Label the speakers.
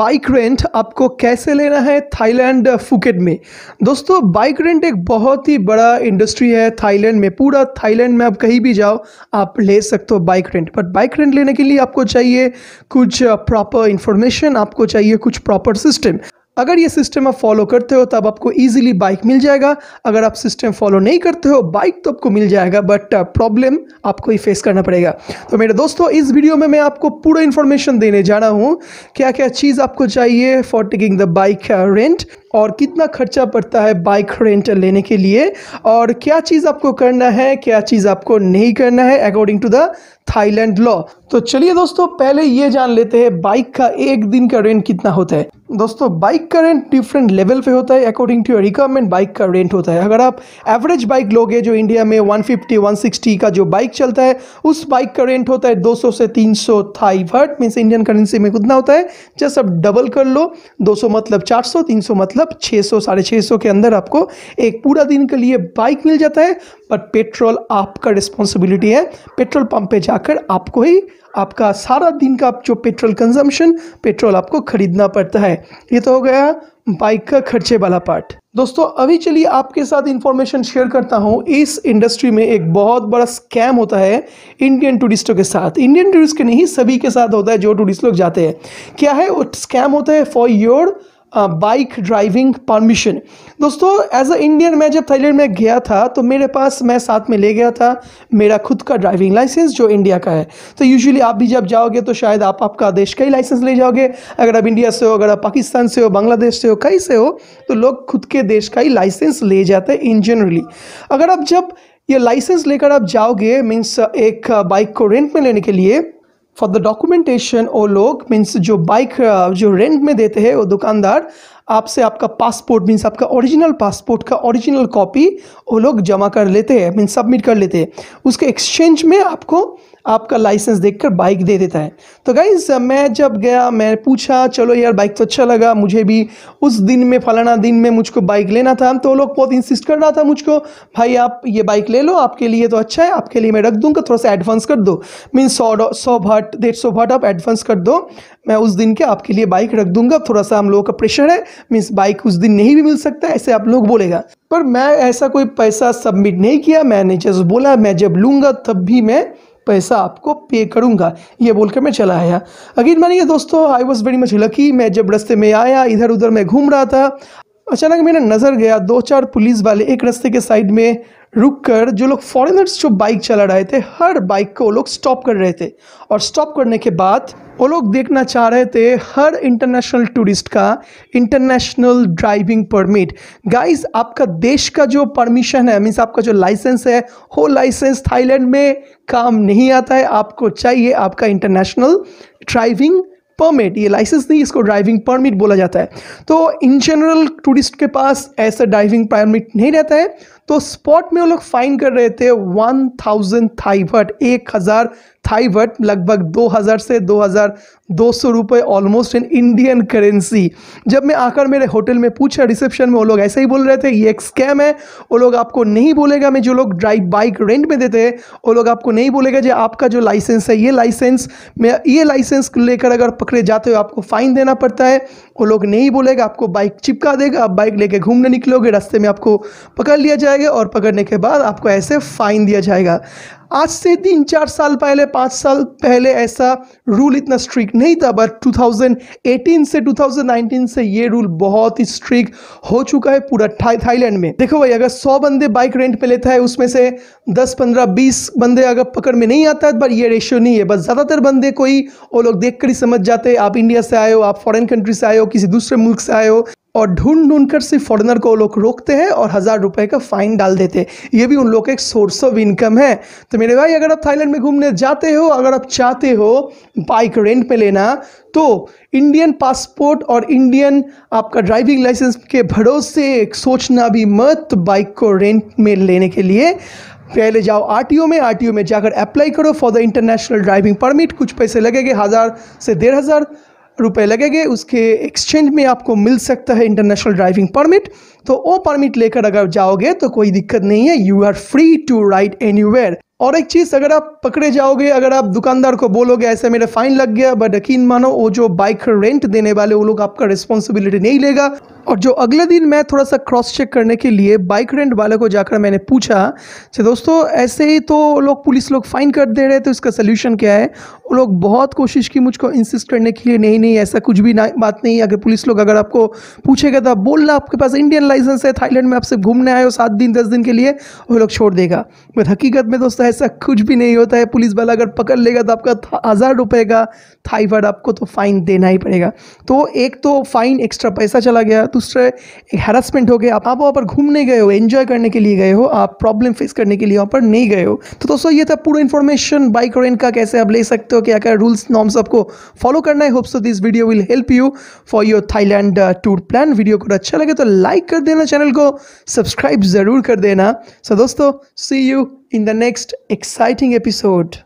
Speaker 1: bike rent आपको कैसे लेना है थाईलैंड फुकेट में दोस्तों बाइक रेंट एक बहुत ही बड़ा इंडस्ट्री है थाईलैंड में पूरा थाईलैंड में आप कहीं भी जाओ आप ले सकते हो bike rent but bike rent लेने के लिए आपको चाहिए कुछ प्रॉपर uh, इंफॉर्मेशन आपको चाहिए कुछ प्रॉपर सिस्टम अगर ये सिस्टम आप फॉलो करते हो तब आपको ईजिली बाइक मिल जाएगा अगर आप सिस्टम फॉलो नहीं करते हो बाइक तो आपको मिल जाएगा बट प्रॉब्लम uh, आपको ही फेस करना पड़ेगा तो मेरे दोस्तों इस वीडियो में मैं आपको पूरा इन्फॉर्मेशन देने जा रहा हूँ क्या क्या चीज़ आपको चाहिए for taking the bike rent और कितना खर्चा पड़ता है बाइक रेंटल लेने के लिए और क्या चीज़ आपको करना है क्या चीज़ आपको नहीं करना है according to the Thailand law तो चलिए दोस्तों पहले ये जान लेते हैं बाइक का एक दिन का रेंट कितना होता है दोस्तों बाइक का रेंट डिफरेंट लेवल पे होता है अकॉर्डिंग टू रिक्वायरमेंट बाइक का रेंट होता है अगर आप एवरेज बाइक लोगे जो इंडिया में 150 160 का जो बाइक चलता है उस बाइक का रेंट होता है 200 से 300 सौ थाई वर्ट मीन्स इंडियन करेंसी में कितना होता है जस्ट आप डबल कर लो 200 मतलब 400 300 मतलब मतलब 600 सौ साढ़े छः के अंदर आपको एक पूरा दिन के लिए बाइक मिल जाता है बट पेट्रोल आपका रिस्पॉन्सिबिलिटी है पेट्रोल पंप पे जाकर आपको ही आपका सारा दिन का जो पेट्रोल कंजम्पशन पेट्रोल आपको खरीदना पड़ता है ये तो हो गया बाइक का खर्चे वाला पार्ट दोस्तों अभी चलिए आपके साथ इन्फॉर्मेशन शेयर करता हूँ इस इंडस्ट्री में एक बहुत बड़ा स्कैम होता है इंडियन टूरिस्टों के साथ इंडियन टूरिस्ट के नहीं सभी के साथ होता है जो टूरिस्ट लोग जाते हैं क्या है वो स्कैम होता है for your bike driving permission दोस्तों एज अ इंडियन मैं जब थाईलैंड में गया था तो मेरे पास मैं साथ में ले गया था मेरा खुद का ड्राइविंग लाइसेंस जो इंडिया का है तो यूजुअली आप भी जब जाओगे तो शायद आप आपका देश का ही लाइसेंस ले जाओगे अगर आप इंडिया से हो अगर आप पाकिस्तान से हो बांग्लादेश से हो कहीं से हो तो लोग खुद के देश का ही लाइसेंस ले जाते हैं इन जनरली अगर आप जब ये लाइसेंस लेकर आप जाओगे मीन्स एक बाइक को रेंट में लेने के लिए फॉर द डॉक्यूमेंटेशन वो लोग मीन्स जो बाइक जो रेंट में देते हैं वो दुकानदार आपसे आपका पासपोर्ट मीन्स आपका ओरिजिनल पासपोर्ट का ओरिजिनल कॉपी वो लोग जमा कर लेते हैं मीन्स सबमिट कर लेते हैं उसके एक्सचेंज में आपको आपका लाइसेंस देखकर बाइक दे देता है तो गाइज मैं जब गया मैं पूछा चलो यार बाइक तो अच्छा लगा मुझे भी उस दिन में फलाना दिन में मुझको बाइक लेना था तो लोग बहुत इंसिस्ट कर रहा था मुझको भाई आप ये बाइक ले लो आपके लिए तो अच्छा है आपके लिए मैं रख दूँगा थोड़ा सा एडवांस कर दो मीन सौ सौ भट डेढ़ सौ भट आप एडवांस कर दो मैं उस दिन के आपके लिए बाइक रख दूंगा थोड़ा सा हम लोगों का प्रेशर है मीन्स बाइक उस दिन नहीं भी मिल सकता ऐसे आप लोग बोलेगा पर मैं ऐसा कोई पैसा सबमिट नहीं किया मैंने जैसे बोला मैं जब लूँगा तब भी मैं पैसा आपको पे करूँगा ये बोल कर मैं चला आया अगेन मानिए दोस्तों I was very much lucky मैं जब रस्ते में आया इधर उधर मैं घूम रहा था अचानक मेरा नज़र गया दो चार पुलिस वाले एक रस्ते के साइड में रुक कर जो लोग फॉरेनर्स जो बाइक चला रहे थे हर बाइक को वो लोग स्टॉप कर रहे थे और स्टॉप करने के बाद वो लोग देखना चाह रहे थे हर इंटरनेशनल टूरिस्ट का इंटरनेशनल ड्राइविंग परमिट गाइस आपका देश का जो परमिशन है मीन्स आपका जो लाइसेंस है वो लाइसेंस थाईलैंड में काम नहीं आता है आपको चाहिए आपका इंटरनेशनल ड्राइविंग परमिट ये लाइसेंस नहीं इसको ड्राइविंग परमिट बोला जाता है तो इन जनरल टूरिस्ट के पास ऐसा ड्राइविंग परमिट नहीं रहता है तो स्पॉट में वो लोग फाइन कर रहे थे वन थाउजेंड थाई भट एक हज़ार थाई भट लगभग दो हज़ार से दो हज़ार दो सौ रुपये ऑलमोस्ट इन इंडियन करेंसी जब मैं आकर मेरे होटल में पूछा रिसेप्शन में वो लोग ऐसे ही बोल रहे थे ये एक स्कैम है वो लोग आपको नहीं बोलेगा मैं जो लोग ड्राइव बाइक रेंट में देते हैं वो लोग आपको नहीं बोलेगा जो आपका जो लाइसेंस है ये लाइसेंस में ये लाइसेंस लेकर अगर पकड़े जाते हो आपको फ़ाइन देना पड़ता है वो लोग नहीं बोलेगा आपको बाइक चिपका देगा आप बाइक लेके घूमने निकलोगे रास्ते में आपको पकड़ लिया जाएगा और पकड़ने के बाद आपको ऐसे फ़ाइन दिया जाएगा आज से तीन चार साल पहले पाँच साल पहले ऐसा रूल इतना स्ट्रिक्ट नहीं था बट 2018 से 2019 से ये रूल बहुत ही स्ट्रिक्ट हो चुका है पूरा थाईलैंड में देखो भाई अगर 100 बंदे बाइक रेंट पे लेता है उसमें से 10 15 20 बंदे अगर पकड़ में नहीं आता है बट ये रेशियो नहीं है बस ज़्यादातर बंदे कोई वो लोग देख कर ही समझ जाते आप इंडिया से आए हो आप फॉरन कंट्री से आए हो किसी दूसरे मुल्क से आए हो और ढूंढ ढूंढ कर सिर्फ फॉरेनर को वो लोग रोकते हैं और हज़ार रुपये का फाइन डाल देते हैं ये भी उन लोग का एक सोर्स ऑफ इनकम है तो मेरे भाई अगर आप थाईलैंड में घूमने जाते हो अगर आप चाहते हो बाइक रेंट पे लेना तो इंडियन पासपोर्ट और इंडियन आपका ड्राइविंग लाइसेंस के भरोसे सोचना भी मत बाइक को रेंट में लेने के लिए पहले जाओ आर में आर में जाकर अप्लाई करो for the international driving permit कुछ पैसे लगेंगे हज़ार से डेढ़ हज़ार रुपए लगेंगे उसके एक्सचेंज में आपको मिल सकता है इंटरनेशनल ड्राइविंग परमिट तो वो परमिट लेकर अगर जाओगे तो कोई दिक्कत नहीं है you are free to ride any और एक चीज़ अगर आप पकड़े जाओगे अगर आप दुकानदार को बोलोगे ऐसे मेरा फाइन लग गया बट यकीन मानो वो जो बाइक रेंट देने वाले वो लोग आपका रिस्पॉन्सिबिलिटी नहीं लेगा और जो अगले दिन मैं थोड़ा सा क्रॉस चेक करने के लिए बाइक रेंट वाले को जाकर मैंने पूछा कि अच्छा दोस्तों ऐसे ही तो लोग पुलिस लोग फ़ाइन कर दे रहे तो इसका सलूशन क्या है वो लोग बहुत कोशिश की मुझको इंसिस्ट करने के लिए नहीं नहीं ऐसा कुछ भी ना बात नहीं अगर पुलिस लोग अगर आपको पूछेगा तो आप बोलना आपके पास इंडियन लाइसेंस है थाईलैंड में आपसे घूमने आए हो सात दिन दस दिन के लिए वो लोग छोड़ देगा बट हकीकत में दोस्तों ऐसा कुछ भी नहीं होता है पुलिस वाला अगर पकड़ लेगा तो आपका हज़ार रुपये का थाईफाइड आपको तो फ़ाइन देना ही पड़ेगा तो एक तो फ़ाइन एक्स्ट्रा पैसा चला गया तो दूसरे एक हैरासमेंट हो गया आप वहाँ पर घूमने गए हो एंजॉय करने के लिए गए हो आप प्रॉब्लम फेस करने के लिए वहाँ पर नहीं गए हो तो दोस्तों ये था पूरा इन्फॉर्मेशन बाइक और का कैसे आप ले सकते हो क्या क्या रूल्स नॉर्म्स आपको फॉलो करना है hopes this video will help you for your Thailand tour plan video को अच्छा लगे तो लाइक कर देना चैनल को सब्सक्राइब ज़रूर कर देना सो दोस्तों see you in the next exciting episode